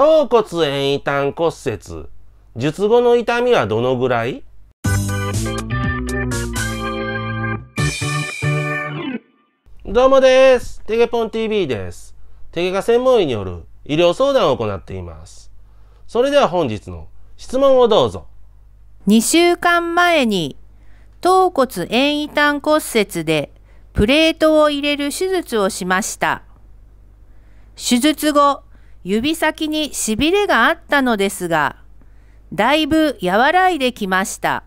頭骨炎異端骨折術後の痛みはどのぐらいどうもです。テゲポン TV です。テゲが専門医による医療相談を行っています。それでは本日の質問をどうぞ。2週間前に頭骨遠位端骨折でプレートを入れる手術をしました。手術後、指先にしびれがあったのですが、だいぶ和らいできました。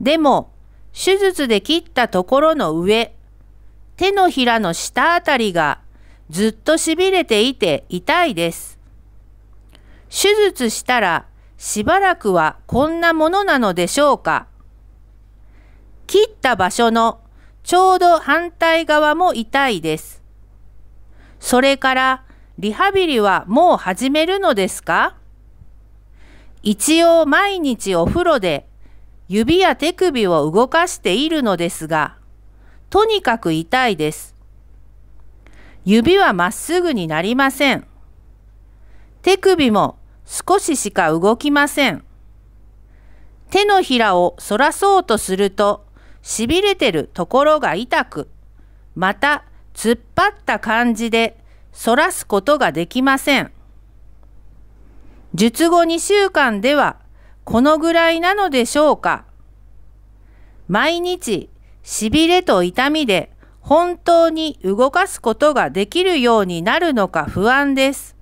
でも、手術で切ったところの上、手のひらの下あたりがずっとしびれていて痛いです。手術したらしばらくはこんなものなのでしょうか。切った場所のちょうど反対側も痛いです。それからリハビリはもう始めるのですか一応毎日お風呂で指や手首を動かしているのですが、とにかく痛いです。指はまっすぐになりません。手首も少ししか動きません。手のひらを反らそうとすると、痺れてるところが痛く、また突っ張った感じで反らすことができません。術後2週間ではこのぐらいなのでしょうか毎日しびれと痛みで本当に動かすことができるようになるのか不安です。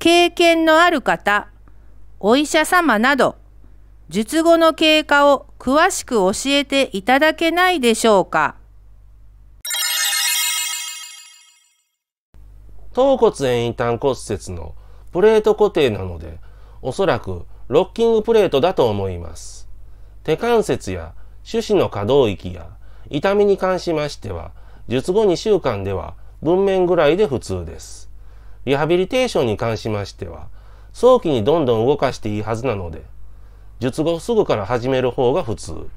経験のある方、お医者様など、術後の経過を詳しく教えていただけないでしょうか頭骨遠端骨折のプレート固定なので、おそらくロッキングプレートだと思います。手関節や手指の可動域や痛みに関しましては、術後2週間では文面ぐらいで普通です。リハビリテーションに関しましては、早期にどんどん動かしていいはずなので、術後すぐから始める方が普通。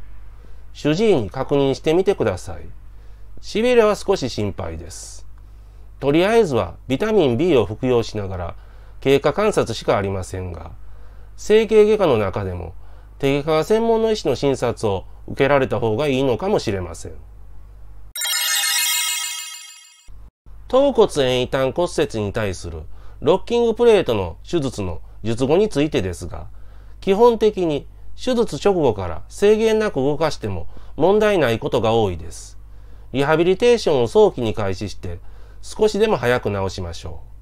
主治医に確認してみてください。しびれは少し心配です。とりあえずはビタミン B を服用しながら経過観察しかありませんが整形外科の中でも手外科専門の医師の診察を受けられた方がいいのかもしれません頭骨遠位端骨折に対するロッキングプレートの手術の術後についてですが基本的に手術直後から制限なく動かしても問題ないことが多いですリハビリテーションを早期に開始して少しでも早く治しましょう。